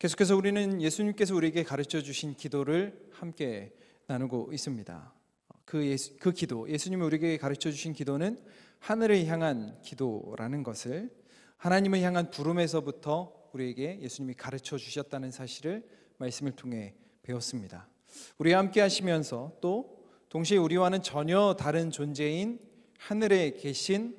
계속해서 우리는 예수님께서 우리에게 가르쳐 주신 기도를 함께 나누고 있습니다. 그, 예수, 그 기도, 예수님이 우리에게 가르쳐 주신 기도는 하늘을 향한 기도라는 것을 하나님을 향한 부름에서부터 우리에게 예수님이 가르쳐 주셨다는 사실을 말씀을 통해 배웠습니다. 우리와 함께 하시면서 또 동시에 우리와는 전혀 다른 존재인 하늘에 계신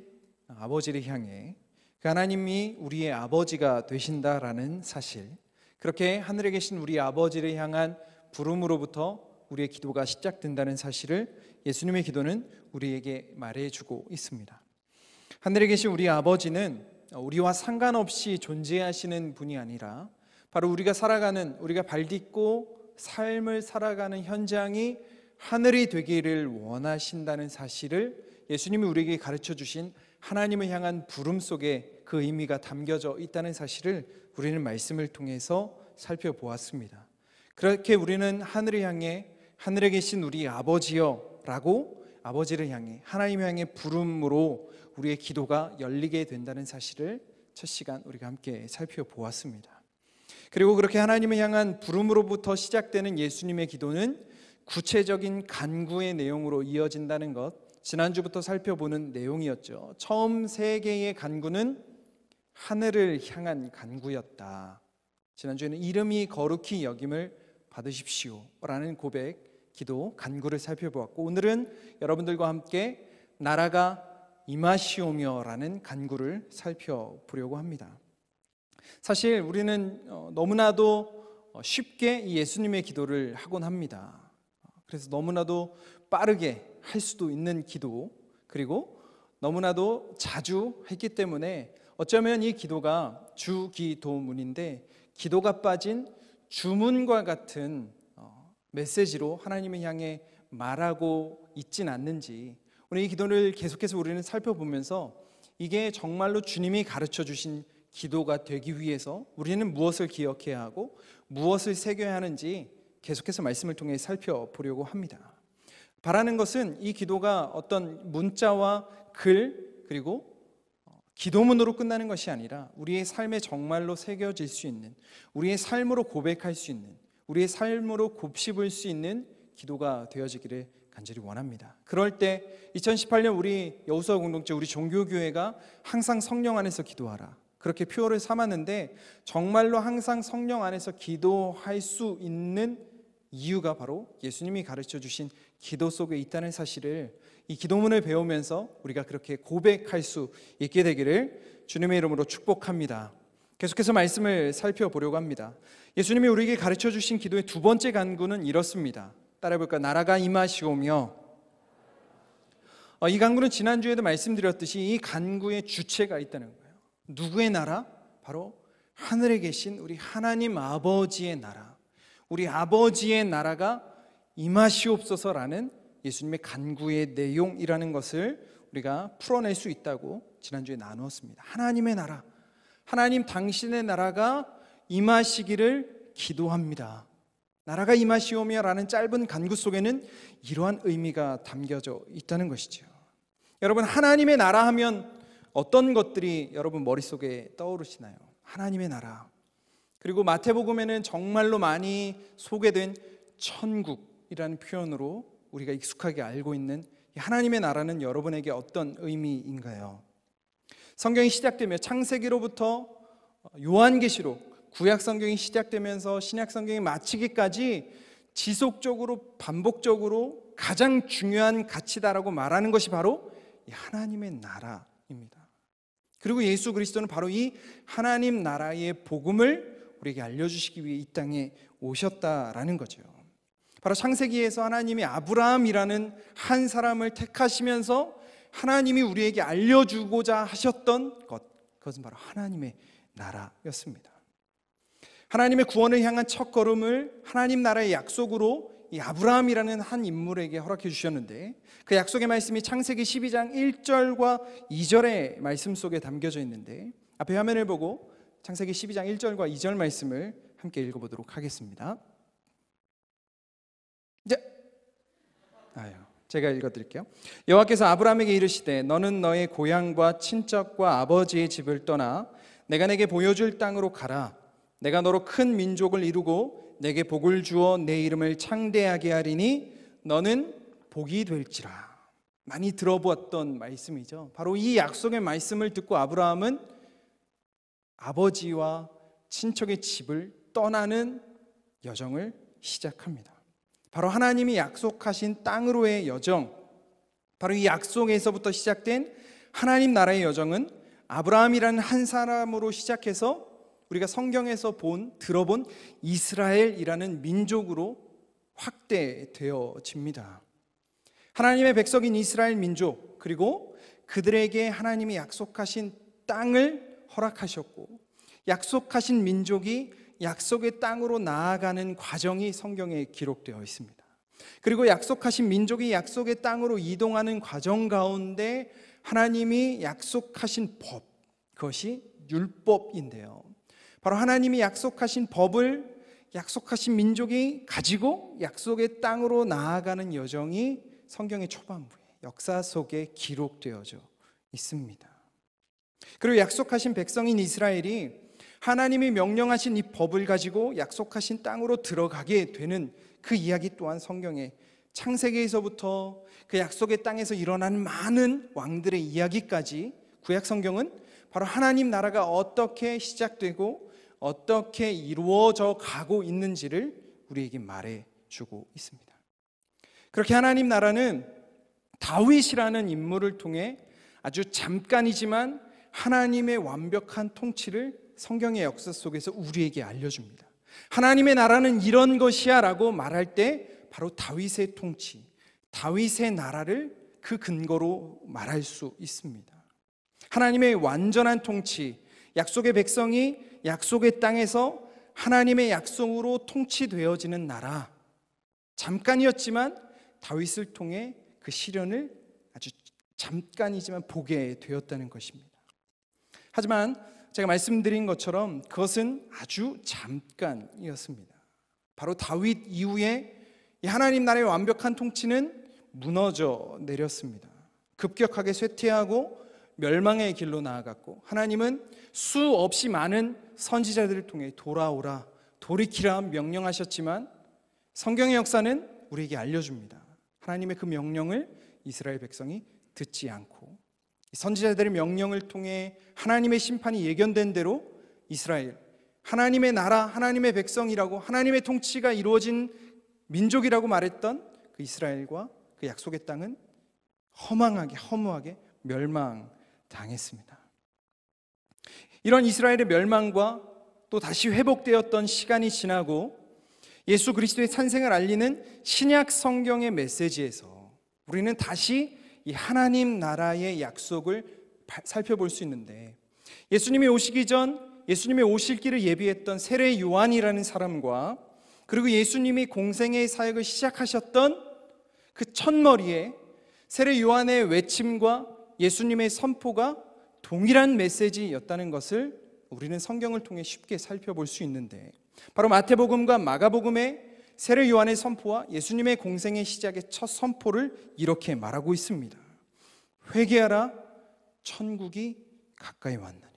아버지를 향해 그 하나님이 우리의 아버지가 되신다라는 사실 그렇게 하늘에 계신 우리 아버지를 향한 부름으로부터 우리의 기도가 시작된다는 사실을 예수님의 기도는 우리에게 말해주고 있습니다. 하늘에 계신 우리 아버지는 우리와 상관없이 존재하시는 분이 아니라 바로 우리가 살아가는 우리가 발딛고 삶을 살아가는 현장이 하늘이 되기를 원하신다는 사실을 예수님이 우리에게 가르쳐 주신 하나님을 향한 부름 속에 그 의미가 담겨져 있다는 사실을 우리는 말씀을 통해서 살펴보았습니다. 그렇게 우리는 하늘을 향해 하늘에 계신 우리 아버지여라고 아버지를 향해 하나님 향해 부름으로 우리의 기도가 열리게 된다는 사실을 첫 시간 우리가 함께 살펴보았습니다. 그리고 그렇게 하나님을 향한 부름으로부터 시작되는 예수님의 기도는 구체적인 간구의 내용으로 이어진다는 것 지난주부터 살펴보는 내용이었죠. 처음 세 개의 간구는 하늘을 향한 간구였다. 지난주에는 이름이 거룩히 여김을 받으십시오라는 고백, 기도, 간구를 살펴보았고 오늘은 여러분들과 함께 나라가 임하시오며라는 간구를 살펴보려고 합니다. 사실 우리는 어, 너무나도 어, 쉽게 예수님의 기도를 하곤 합니다. 그래서 너무나도 빠르게 할 수도 있는 기도 그리고 너무나도 자주 했기 때문에 어쩌면 이 기도가 주기도문인데 기도가 빠진 주문과 같은 어, 메시지로 하나님을 향해 말하고 있진 않는지 오늘 이 기도를 계속해서 우리는 살펴보면서 이게 정말로 주님이 가르쳐 주신 기도가 되기 위해서 우리는 무엇을 기억해야 하고 무엇을 새겨야 하는지 계속해서 말씀을 통해 살펴보려고 합니다. 바라는 것은 이 기도가 어떤 문자와 글 그리고 기도문으로 끝나는 것이 아니라 우리의 삶에 정말로 새겨질 수 있는 우리의 삶으로 고백할 수 있는 우리의 삶으로 곱씹을 수 있는 기도가 되어지기를 간절히 원합니다. 그럴 때 2018년 우리 여우수와 공동체 우리 종교교회가 항상 성령 안에서 기도하라. 그렇게 표어를 삼았는데 정말로 항상 성령 안에서 기도할 수 있는 이유가 바로 예수님이 가르쳐 주신 기도 속에 있다는 사실을 이 기도문을 배우면서 우리가 그렇게 고백할 수 있게 되기를 주님의 이름으로 축복합니다. 계속해서 말씀을 살펴보려고 합니다. 예수님이 우리에게 가르쳐 주신 기도의 두 번째 간구는 이렇습니다. 따라해볼까? 나라가 임하시오며 어, 이 간구는 지난주에도 말씀드렸듯이 이 간구의 주체가 있다는 거예요. 누구의 나라? 바로 하늘에 계신 우리 하나님 아버지의 나라. 우리 아버지의 나라가 임하시옵소서라는 예수님의 간구의 내용이라는 것을 우리가 풀어낼 수 있다고 지난주에 나누었습니다. 하나님의 나라, 하나님 당신의 나라가 임하시기를 기도합니다. 나라가 임하시오며라는 짧은 간구 속에는 이러한 의미가 담겨져 있다는 것이죠. 여러분 하나님의 나라 하면 어떤 것들이 여러분 머릿속에 떠오르시나요? 하나님의 나라. 그리고 마태복음에는 정말로 많이 소개된 천국이라는 표현으로 우리가 익숙하게 알고 있는 하나님의 나라는 여러분에게 어떤 의미인가요? 성경이 시작되며 창세기로부터 요한계시록 구약 성경이 시작되면서 신약 성경이 마치기까지 지속적으로 반복적으로 가장 중요한 가치다라고 말하는 것이 바로 하나님의 나라입니다. 그리고 예수 그리스도는 바로 이 하나님 나라의 복음을 우리에게 알려주시기 위해 이 땅에 오셨다라는 거죠. 바로 창세기에서 하나님이 아브라함이라는 한 사람을 택하시면서 하나님이 우리에게 알려주고자 하셨던 것, 그것은 바로 하나님의 나라였습니다. 하나님의 구원을 향한 첫 걸음을 하나님 나라의 약속으로 이 아브라함이라는 한 인물에게 허락해 주셨는데 그 약속의 말씀이 창세기 12장 1절과 2절의 말씀 속에 담겨져 있는데 앞에 화면을 보고 창세기 12장 1절과 2절 말씀을 함께 읽어보도록 하겠습니다. 이제 아유. 제가 읽어드릴게요. 여호와께서 아브라함에게 이르시되 너는 너의 고향과 친척과 아버지의 집을 떠나 내가 내게 보여줄 땅으로 가라. 내가 너로 큰 민족을 이루고 내게 복을 주어 내 이름을 창대하게 하리니 너는 복이 될지라. 많이 들어보았던 말씀이죠. 바로 이 약속의 말씀을 듣고 아브라함은 아버지와 친척의 집을 떠나는 여정을 시작합니다. 바로 하나님이 약속하신 땅으로의 여정, 바로 이 약속에서부터 시작된 하나님 나라의 여정은 아브라함이라는 한 사람으로 시작해서 우리가 성경에서 본 들어본 이스라엘이라는 민족으로 확대되어집니다. 하나님의 백성인 이스라엘 민족 그리고 그들에게 하나님이 약속하신 땅을 허락하셨고 약속하신 민족이 약속의 땅으로 나아가는 과정이 성경에 기록되어 있습니다. 그리고 약속하신 민족이 약속의 땅으로 이동하는 과정 가운데 하나님이 약속하신 법, 그것이 율법인데요. 바로 하나님이 약속하신 법을 약속하신 민족이 가지고 약속의 땅으로 나아가는 여정이 성경의 초반부에 역사 속에 기록되어져 있습니다. 그리고 약속하신 백성인 이스라엘이 하나님이 명령하신 이 법을 가지고 약속하신 땅으로 들어가게 되는 그 이야기 또한 성경에 창세기에서부터 그 약속의 땅에서 일어난 많은 왕들의 이야기까지 구약 성경은 바로 하나님 나라가 어떻게 시작되고 어떻게 이루어져 가고 있는지를 우리에게 말해 주고 있습니다. 그렇게 하나님 나라는 다윗이라는 인물을 통해 아주 잠깐이지만 하나님의 완벽한 통치를 성경의 역사 속에서 우리에게 알려줍니다. 하나님의 나라는 이런 것이야라고 말할 때 바로 다윗의 통치, 다윗의 나라를 그 근거로 말할 수 있습니다. 하나님의 완전한 통치, 약속의 백성이 약속의 땅에서 하나님의 약속으로 통치되어지는 나라. 잠깐이었지만 다윗을 통해 그 시련을 아주 잠깐이지만 보게 되었다는 것입니다. 하지만 제가 말씀드린 것처럼 그것은 아주 잠깐이었습니다. 바로 다윗 이후에 하나님 나라의 완벽한 통치는 무너져 내렸습니다. 급격하게 쇠퇴하고 멸망의 길로 나아갔고 하나님은 수없이 많은 선지자들을 통해 돌아오라 돌이키라 명령하셨지만 성경의 역사는 우리에게 알려줍니다. 하나님의 그 명령을 이스라엘 백성이 듣지 않고 선지자들의 명령을 통해 하나님의 심판이 예견된 대로 이스라엘, 하나님의 나라, 하나님의 백성이라고 하나님의 통치가 이루어진 민족이라고 말했던 그 이스라엘과 그 약속의 땅은 허망하게 허무하게 멸망당했습니다. 이런 이스라엘의 멸망과 또 다시 회복되었던 시간이 지나고 예수 그리스도의 탄생을 알리는 신약 성경의 메시지에서 우리는 다시 이 하나님 나라의 약속을 살펴볼 수 있는데 예수님이 오시기 전 예수님이 오실 길을 예비했던 세례 요한이라는 사람과 그리고 예수님이 공생의 사역을 시작하셨던 그 첫머리에 세례 요한의 외침과 예수님의 선포가 동일한 메시지였다는 것을 우리는 성경을 통해 쉽게 살펴볼 수 있는데 바로 마태복음과 마가복음의 세례 요한의 선포와 예수님의 공생의 시작의 첫 선포를 이렇게 말하고 있습니다. 회개하라 천국이 가까이 왔느니라.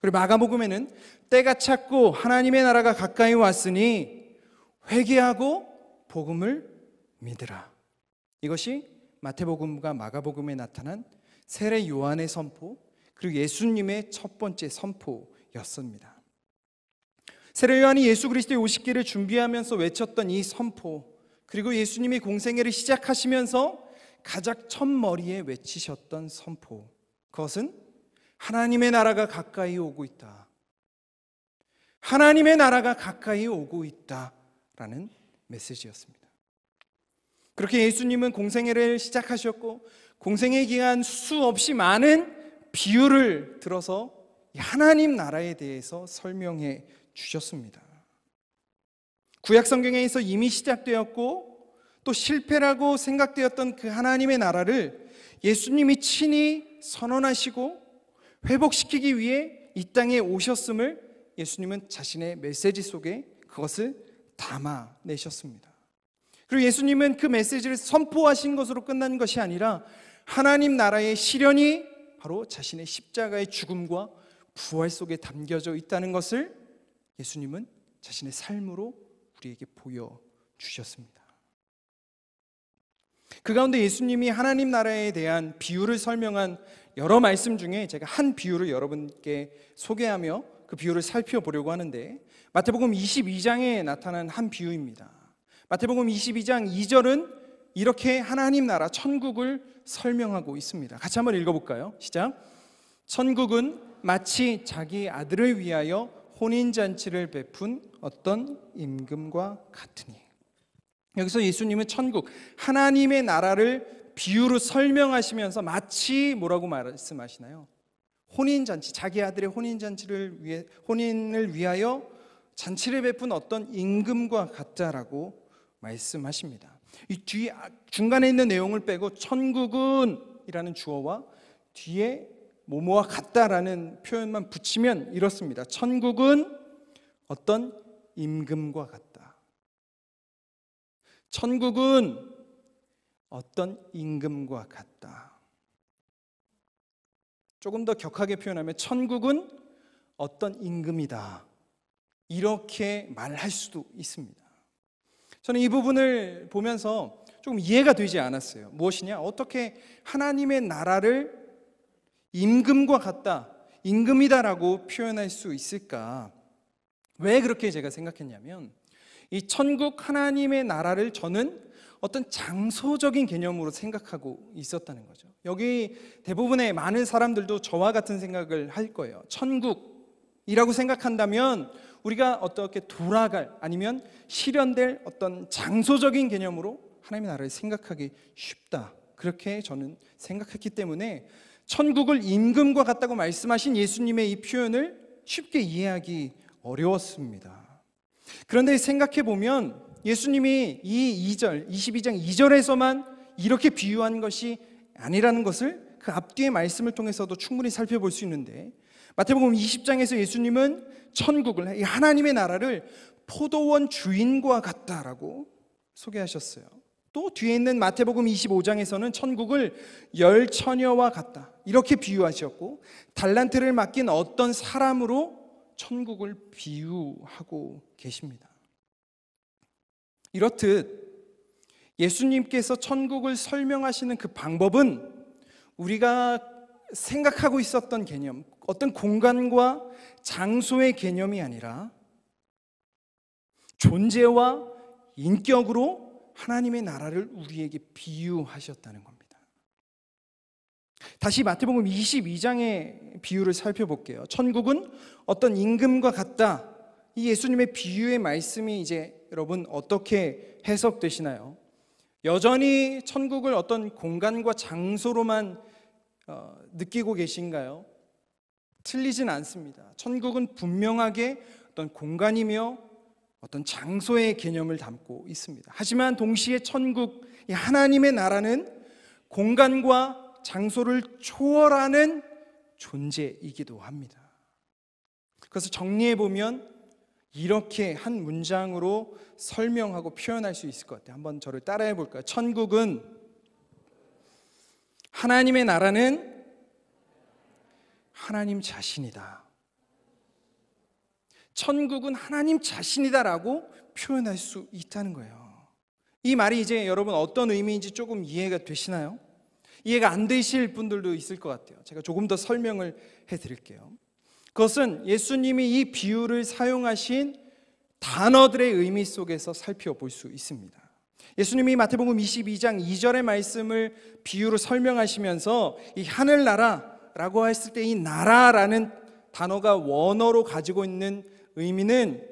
그리고 마가복음에는 때가 찼고 하나님의 나라가 가까이 왔으니 회개하고 복음을 믿으라. 이것이 마태복음과 마가복음에 나타난 세례 요한의 선포 그리고 예수님의 첫 번째 선포였습니다. 세례 요한이 예수 그리스도의 오십기를 준비하면서 외쳤던 이 선포 그리고 예수님이 공생애를 시작하시면서 가장 첫머리에 외치셨던 선포 그것은 하나님의 나라가 가까이 오고 있다. 하나님의 나라가 가까이 오고 있다라는 메시지였습니다. 그렇게 예수님은 공생애를 시작하셨고 공생애 기간 수없이 많은 비유를 들어서 하나님 나라에 대해서 설명해 주셨습니다. 구약 성경에서 이미 시작되었고 또 실패라고 생각되었던 그 하나님의 나라를 예수님이 친히 선언하시고 회복시키기 위해 이 땅에 오셨음을 예수님은 자신의 메시지 속에 그것을 담아내셨습니다. 그리고 예수님은 그 메시지를 선포하신 것으로 끝난 것이 아니라 하나님 나라의 실현이 바로 자신의 십자가의 죽음과 부활 속에 담겨져 있다는 것을 예수님은 자신의 삶으로 우리에게 보여 주셨습니다. 그 가운데 예수님이 하나님 나라에 대한 비유를 설명한 여러 말씀 중에 제가 한 비유를 여러분께 소개하며 그 비유를 살펴보려고 하는데 마태복음 22장에 나타난 한 비유입니다. 마태복음 22장 2절은 이렇게 하나님 나라 천국을 설명하고 있습니다. 같이 한번 읽어볼까요? 시작. 천국은 마치 자기 아들을 위하여 혼인잔치를 베푼 어떤 임금과 같으니. 여기서 예수님은 천국, 하나님의 나라를 비유로 설명하시면서 마치 뭐라고 말씀하시나요? 혼인잔치, 자기 아들의 혼인잔치를 위해, 혼인을 위하여 잔치를 베푼 어떤 임금과 같다라고 말씀하십니다. 이 뒤, 중간에 있는 내용을 빼고 천국은 이라는 주어와 뒤에 모모와 같다라는 표현만 붙이면 이렇습니다. 천국은 어떤 임금과 같다. 천국은 어떤 임금과 같다. 조금 더 격하게 표현하면 천국은 어떤 임금이다. 이렇게 말할 수도 있습니다. 저는 이 부분을 보면서 조금 이해가 되지 않았어요. 무엇이냐? 어떻게 하나님의 나라를 임금과 같다, 임금이다라고 표현할 수 있을까? 왜 그렇게 제가 생각했냐면 이 천국 하나님의 나라를 저는 어떤 장소적인 개념으로 생각하고 있었다는 거죠. 여기 대부분의 많은 사람들도 저와 같은 생각을 할 거예요. 천국이라고 생각한다면 우리가 어떻게 돌아갈 아니면 실현될 어떤 장소적인 개념으로 하나님의 나라를 생각하기 쉽다. 그렇게 저는 생각했기 때문에 천국을 임금과 같다고 말씀하신 예수님의 이 표현을 쉽게 이해하기 어려웠습니다. 그런데 생각해 보면 예수님이 이 2절, 22장 2절에서만 이렇게 비유한 것이 아니라는 것을 그 앞뒤의 말씀을 통해서도 충분히 살펴볼 수 있는데 마태복음 20장에서 예수님은 천국을 하나님의 나라를 포도원 주인과 같다라고 소개하셨어요. 또 뒤에 있는 마태복음 25장에서는 천국을 열 처녀와 같다. 이렇게 비유하셨고 달란트를 맡긴 어떤 사람으로 천국을 비유하고 계십니다. 이렇듯 예수님께서 천국을 설명하시는 그 방법은 우리가 생각하고 있었던 개념, 어떤 공간과 장소의 개념이 아니라 존재와 인격으로 하나님의 나라를 우리에게 비유하셨다는 겁니다. 다시 마태복음 22장의 비유를 살펴볼게요. 천국은 어떤 임금과 같다. 이 예수님의 비유의 말씀이 이제 여러분 어떻게 해석되시나요? 여전히 천국을 어떤 공간과 장소로만 어, 느끼고 계신가요? 틀리진 않습니다. 천국은 분명하게 어떤 공간이며 어떤 장소의 개념을 담고 있습니다. 하지만 동시에 천국, 하나님의 나라는 공간과 장소를 초월하는 존재이기도 합니다. 그래서 정리해 보면 이렇게 한 문장으로 설명하고 표현할 수 있을 것 같아요. 한번 저를 따라해 볼까요? 천국은 하나님의 나라는 하나님 자신이다. 천국은 하나님 자신이다라고 표현할 수 있다는 거예요. 이 말이 이제 여러분 어떤 의미인지 조금 이해가 되시나요? 이해가 안 되실 분들도 있을 것 같아요. 제가 조금 더 설명을 해 드릴게요. 그것은 예수님이 이 비유를 사용하신 단어들의 의미 속에서 살펴볼 수 있습니다. 예수님이 마태복음 22장 2절의 말씀을 비유로 설명하시면서 이 하늘나라라고 했을 때 이 나라라는 단어가 원어로 가지고 있는 의미는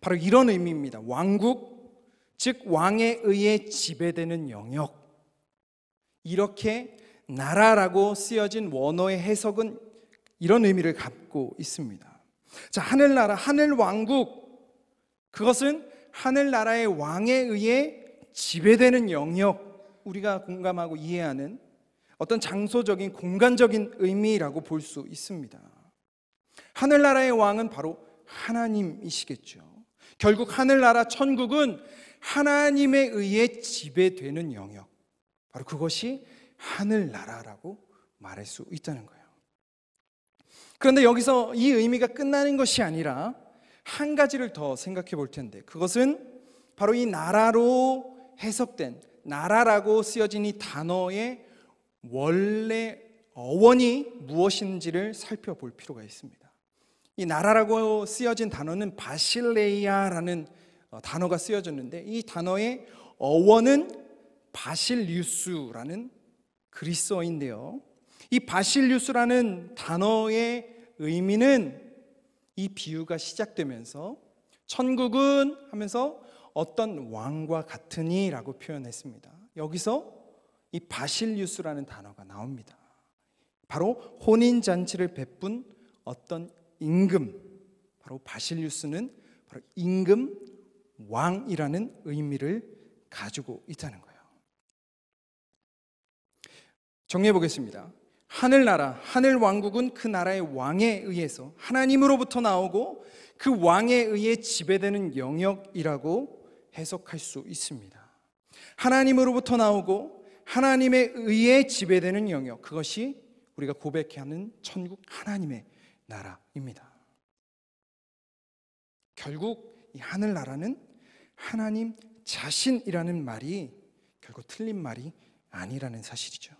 바로 이런 의미입니다. 왕국, 즉 왕에 의해 지배되는 영역. 이렇게 나라라고 쓰여진 원어의 해석은 이런 의미를 갖고 있습니다. 자, 하늘나라, 하늘왕국. 그것은 하늘나라의 왕에 의해 지배되는 영역. 우리가 공감하고 이해하는 어떤 장소적인 공간적인 의미라고 볼 수 있습니다. 하늘나라의 왕은 바로 하나님이시겠죠. 결국 하늘나라 천국은 하나님에 의해 지배되는 영역. 바로 그것이 하늘나라라고 말할 수 있다는 거예요. 그런데 여기서 이 의미가 끝나는 것이 아니라 한 가지를 더 생각해 볼 텐데 그것은 바로 이 나라로 해석된 나라라고 쓰여진 이 단어의 원래 어원이 무엇인지를 살펴볼 필요가 있습니다. 이 나라라고 쓰여진 단어는 바실레이아라는 어, 단어가 쓰여졌는데 이 단어의 어원은 바실류스라는 그리스어인데요. 이 바실류스라는 단어의 의미는 이 비유가 시작되면서 천국은 하면서 어떤 왕과 같으니라고 표현했습니다. 여기서 이 바실류스라는 단어가 나옵니다. 바로 혼인 잔치를 베푼 어떤 임금 바로 바실리스는 바로 임금 왕이라는 의미를 가지고 있다는 거예요. 정리해 보겠습니다. 하늘나라, 하늘 왕국은 그 나라의 왕에 의해서 하나님으로부터 나오고 그 왕에 의해 지배되는 영역이라고 해석할 수 있습니다. 하나님으로부터 나오고 하나님에 의해 지배되는 영역, 그것이 우리가 고백하는 천국 하나님의 나라입니다. 결국 이 하늘나라는 하나님 자신이라는 말이 결국 틀린 말이 아니라는 사실이죠.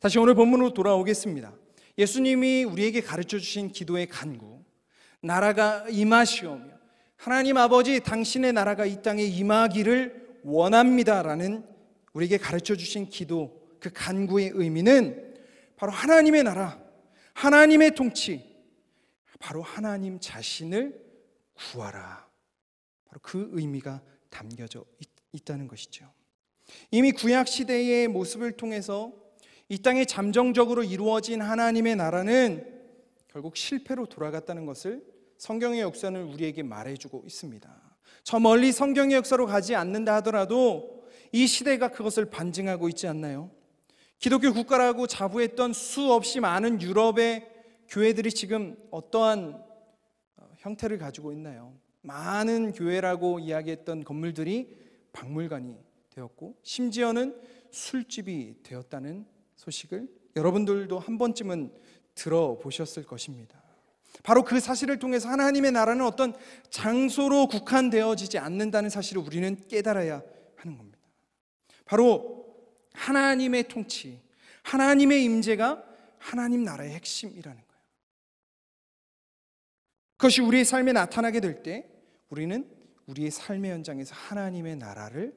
다시 오늘 본문으로 돌아오겠습니다. 예수님이 우리에게 가르쳐 주신 기도의 간구, 나라가 임하시오며 하나님 아버지 당신의 나라가 이 땅에 임하기를 원합니다라는 우리에게 가르쳐 주신 기도 그 간구의 의미는 바로 하나님의 나라 하나님의 통치, 바로 하나님 자신을 구하라. 바로 그 의미가 담겨져 있, 다는 것이죠. 이미 구약 시대의 모습을 통해서 이 땅에 잠정적으로 이루어진 하나님의 나라는 결국 실패로 돌아갔다는 것을 성경의 역사는 우리에게 말해주고 있습니다. 저 멀리 성경의 역사로 가지 않는다 하더라도 이 시대가 그것을 반증하고 있지 않나요? 기독교 국가라고 자부했던 수없이 많은 유럽의 교회들이 지금 어떠한 어, 형태를 가지고 있나요? 많은 교회라고 이야기했던 건물들이 박물관이 되었고 심지어는 술집이 되었다는 소식을 여러분들도 한 번쯤은 들어보셨을 것입니다. 바로 그 사실을 통해서 하나님의 나라는 어떤 장소로 국한되어지지 않는다는 사실을 우리는 깨달아야 하는 겁니다. 바로 하나님의 통치, 하나님의 임재가 하나님 나라의 핵심이라는 거예요. 그것이 우리의 삶에 나타나게 될 때 우리는 우리의 삶의 현장에서 하나님의 나라를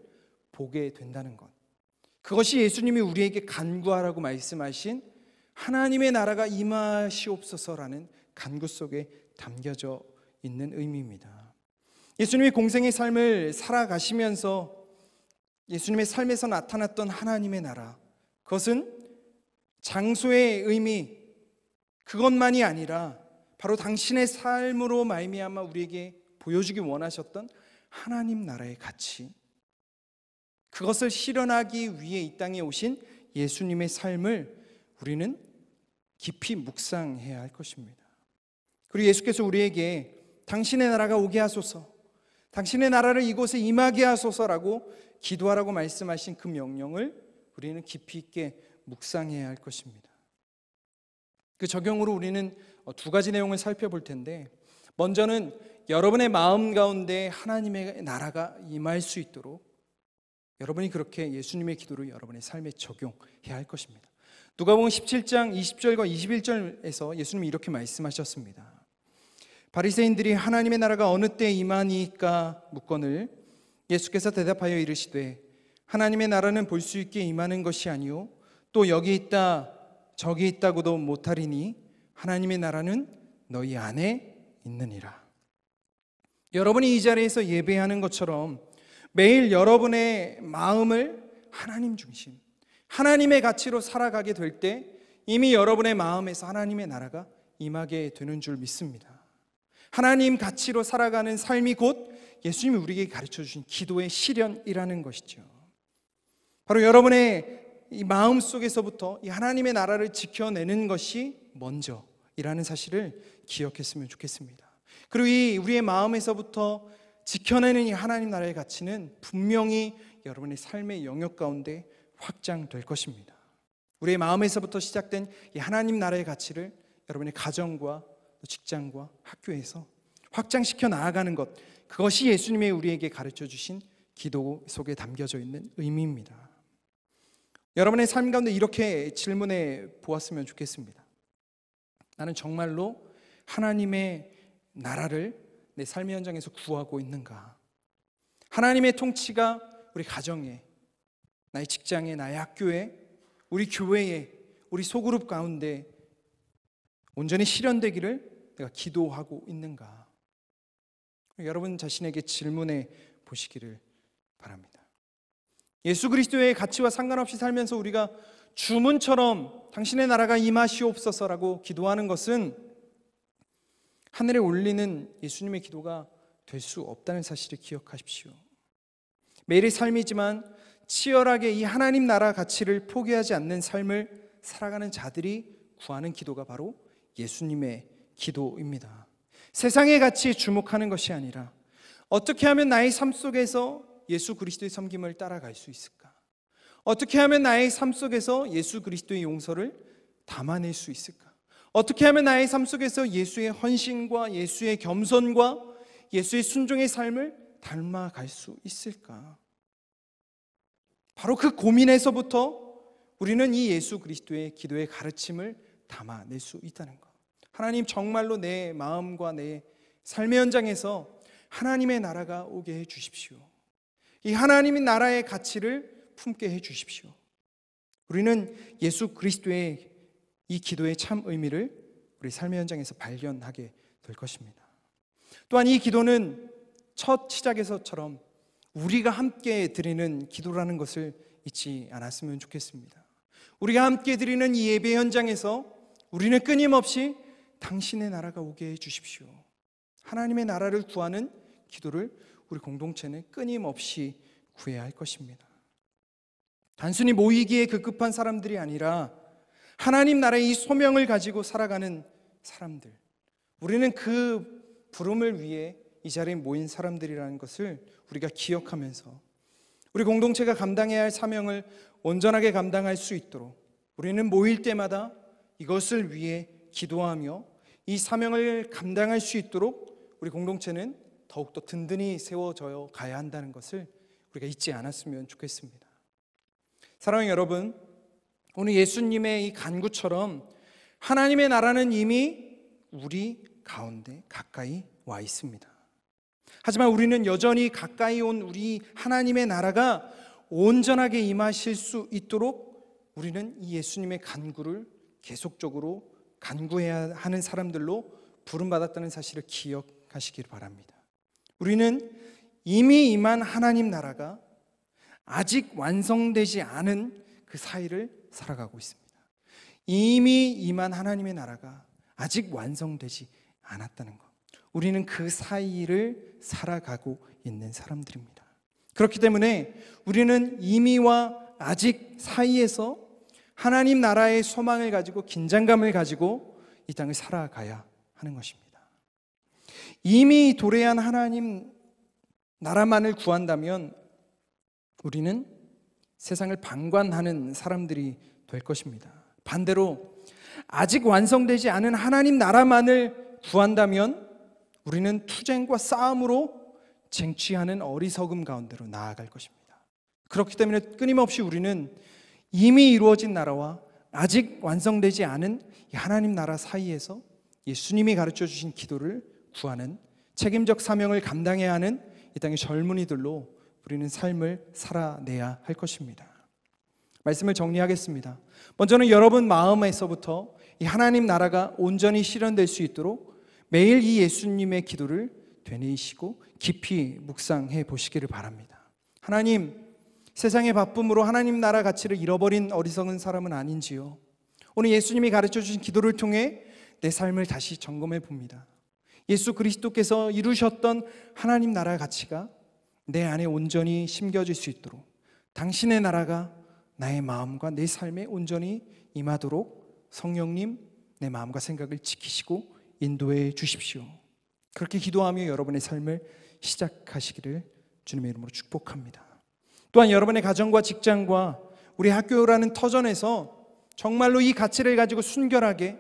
보게 된다는 것. 그것이 예수님이 우리에게 간구하라고 말씀하신 하나님의 나라가 임하시옵소서라는 간구 속에 담겨져 있는 의미입니다. 예수님이 공생의 삶을 살아가시면서 예수님의 삶에서 나타났던 하나님의 나라. 그것은 장소의 의미 그것만이 아니라 바로 당신의 삶으로 말미암아 우리에게 보여주기 원하셨던 하나님 나라의 가치. 그것을 실현하기 위해 이 땅에 오신 예수님의 삶을 우리는 깊이 묵상해야 할 것입니다. 그리고 예수께서 우리에게 당신의 나라가 오게 하소서, 당신의 나라를 이곳에 임하게 하소서라고 기도하라고 말씀하신 그 명령을 우리는 깊이 있게 묵상해야 할 것입니다. 그 적용으로 우리는 어, 두 가지 내용을 살펴볼 텐데 먼저는 여러분의 마음 가운데 하나님의 나라가 임할 수 있도록 여러분이 그렇게 예수님의 기도를 여러분의 삶에 적용해야 할 것입니다. 누가복음 17장 20절과 21절에서 예수님이 이렇게 말씀하셨습니다. 바리새인들이 하나님의 나라가 어느 때 임하니까 묻건을 예수께서 대답하여 이르시되 하나님의 나라는 볼 수 있게 임하는 것이 아니요 또 여기 있다 저기 있다고도 못하리니 하나님의 나라는 너희 안에 있느니라. 여러분이 이 자리에서 예배하는 것처럼 매일 여러분의 마음을 하나님 중심, 하나님의 가치로 살아가게 될 때 이미 여러분의 마음에서 하나님의 나라가 임하게 되는 줄 믿습니다. 하나님 가치로 살아가는 삶이 곧 예수님이 우리에게 가르쳐 주신 기도의 실현이라는 것이죠. 바로 여러분의 이 마음 속에서부터 이 하나님의 나라를 지켜내는 것이 먼저이라는 사실을 기억했으면 좋겠습니다. 그리고 이 우리의 마음에서부터 지켜내는 이 하나님 나라의 가치는 분명히 여러분의 삶의 영역 가운데 확장될 것입니다. 우리의 마음에서부터 시작된 이 하나님 나라의 가치를 여러분의 가정과 직장과 학교에서 확장시켜 나아가는 것 그것이 예수님의 우리에게 가르쳐 주신 기도 속에 담겨져 있는 의미입니다. 여러분의 삶 가운데 이렇게 질문해 보았으면 좋겠습니다. 나는 정말로 하나님의 나라를 내 삶의 현장에서 구하고 있는가? 하나님의 통치가 우리 가정에, 나의 직장에, 나의 학교에, 우리 교회에, 우리 소그룹 가운데 온전히 실현되기를 내가 기도하고 있는가? 여러분 자신에게 질문해 보시기를 바랍니다. 예수 그리스도의 가치와 상관없이 살면서 우리가 주문처럼 당신의 나라가 임하시옵소서라고 기도하는 것은 하늘에 올리는 예수님의 기도가 될 수 없다는 사실을 기억하십시오. 매일의 삶이지만 치열하게 이 하나님 나라 가치를 포기하지 않는 삶을 살아가는 자들이 구하는 기도가 바로 예수님의 기도입니다. 세상의 가치에 주목하는 것이 아니라 어떻게 하면 나의 삶 속에서 예수 그리스도의 섬김을 따라갈 수 있을까? 어떻게 하면 나의 삶 속에서 예수 그리스도의 용서를 담아낼 수 있을까? 어떻게 하면 나의 삶 속에서 예수의 헌신과 예수의 겸손과 예수의 순종의 삶을 닮아갈 수 있을까? 바로 그 고민에서부터 우리는 이 예수 그리스도의 기도의 가르침을 담아낼 수 있다는 것. 하나님 정말로 내 마음과 내 삶의 현장에서 하나님의 나라가 오게 해 주십시오. 이 하나님의 나라의 가치를 품게 해 주십시오. 우리는 예수 그리스도의 이 기도의 참 의미를 우리 삶의 현장에서 발견하게 될 것입니다. 또한 이 기도는 첫 시작에서처럼 우리가 함께 드리는 기도라는 것을 잊지 않았으면 좋겠습니다. 우리가 함께 드리는 이 예배 현장에서 우리는 끊임없이 당신의 나라가 오게 해 주십시오. 하나님의 나라를 구하는 기도를 우리 공동체는 끊임없이 구해야 할 것입니다. 단순히 모이기에 급급한 사람들이 아니라 하나님 나라의 이 소명을 가지고 살아가는 사람들. 우리는 그 부름을 위해 이 자리에 모인 사람들이라는 것을 우리가 기억하면서 우리 공동체가 감당해야 할 사명을 온전하게 감당할 수 있도록 우리는 모일 때마다 이것을 위해 기도하며 이 사명을 감당할 수 있도록 우리 공동체는 더욱더 든든히 세워져 가야 한다는 것을 우리가 잊지 않았으면 좋겠습니다. 사랑하는 여러분, 오늘 예수님의 이 간구처럼 하나님의 나라는 이미 우리 가운데 가까이 와 있습니다. 하지만 우리는 여전히 가까이 온 우리 하나님의 나라가 온전하게 임하실 수 있도록 우리는 이 예수님의 간구를 계속적으로 간구해야 하는 사람들로 부름받았다는 사실을 기억하시길 바랍니다. 우리는 이미 임한 하나님 나라가 아직 완성되지 않은 그 사이를 살아가고 있습니다. 이미 임한 하나님의 나라가 아직 완성되지 않았다는 것. 우리는 그 사이를 살아가고 있는 사람들입니다. 그렇기 때문에 우리는 이미와 아직 사이에서 하나님 나라의 소망을 가지고 긴장감을 가지고 이 땅을 살아가야 하는 것입니다. 이미 도래한 하나님 나라만을 구한다면 우리는 세상을 방관하는 사람들이 될 것입니다. 반대로 아직 완성되지 않은 하나님 나라만을 구한다면 우리는 투쟁과 싸움으로 쟁취하는 어리석음 가운데로 나아갈 것입니다. 그렇기 때문에 끊임없이 우리는 이미 이루어진 나라와 아직 완성되지 않은 하나님 나라 사이에서 예수님이 가르쳐 주신 기도를 구하는 책임적 사명을 감당해야 하는 이 땅의 젊은이들로 우리는 삶을 살아내야 할 것입니다. 말씀을 정리하겠습니다. 먼저는 여러분 마음에서부터 이 하나님 나라가 온전히 실현될 수 있도록 매일 이 예수님의 기도를 되뇌이시고 깊이 묵상해 보시기를 바랍니다. 하나님, 세상의 바쁨으로 하나님 나라 가치를 잃어버린 어리석은 사람은 아닌지요. 오늘 예수님이 가르쳐 주신 기도를 통해 내 삶을 다시 점검해 봅니다. 예수 그리스도께서 이루셨던 하나님 나라 가치가 내 안에 온전히 심겨질 수 있도록 당신의 나라가 나의 마음과 내 삶에 온전히 임하도록 성령님 내 마음과 생각을 지키시고 인도해 주십시오. 그렇게 기도하며 여러분의 삶을 시작하시기를 주님의 이름으로 축복합니다. 또한 여러분의 가정과 직장과 우리 학교라는 터전에서 정말로 이 가치를 가지고 순결하게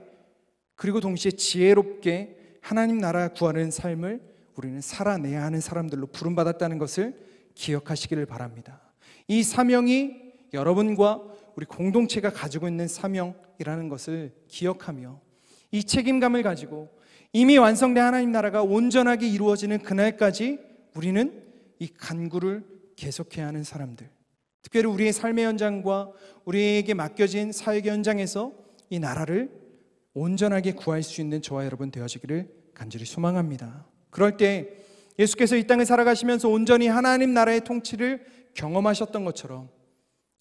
그리고 동시에 지혜롭게 하나님 나라 구하는 삶을 우리는 살아내야 하는 사람들로 부름받았다는 것을 기억하시기를 바랍니다. 이 사명이 여러분과 우리 공동체가 가지고 있는 사명이라는 것을 기억하며 이 책임감을 가지고 이미 완성된 하나님 나라가 온전하게 이루어지는 그날까지 우리는 이 간구를 계속해야 하는 사람들. 특별히 우리의 삶의 현장과 우리에게 맡겨진 사회 현장에서 이 나라를 온전하게 구할 수 있는 저와 여러분 되어지기를 간절히 소망합니다. 그럴 때 예수께서 이 땅을 살아가시면서 온전히 하나님 나라의 통치를 경험하셨던 것처럼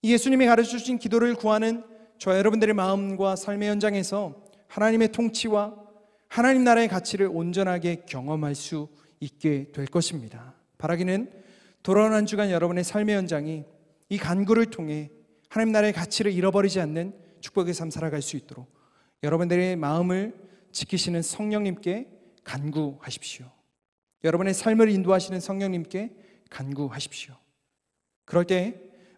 예수님이 가르쳐 주신 기도를 구하는 저 여러분들의 마음과 삶의 현장에서 하나님의 통치와 하나님 나라의 가치를 온전하게 경험할 수 있게 될 것입니다. 바라기는 돌아오는 한 주간 여러분의 삶의 현장이 이 간구를 통해 하나님 나라의 가치를 잃어버리지 않는 축복의 삶 살아갈 수 있도록 여러분들의 마음을 지키시는 성령님께 간구하십시오. 여러분의 삶을 인도하시는 성령님께 간구하십시오. 그럴 때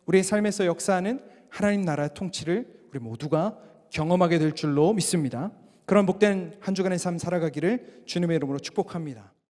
우리의 삶에서 역사하는 하나님 나라의 통치를 우리 모두가 경험하게 될 줄로 믿습니다. 그런 복된 한 주간의 삶 살아가기를 주님의 이름으로 축복합니다.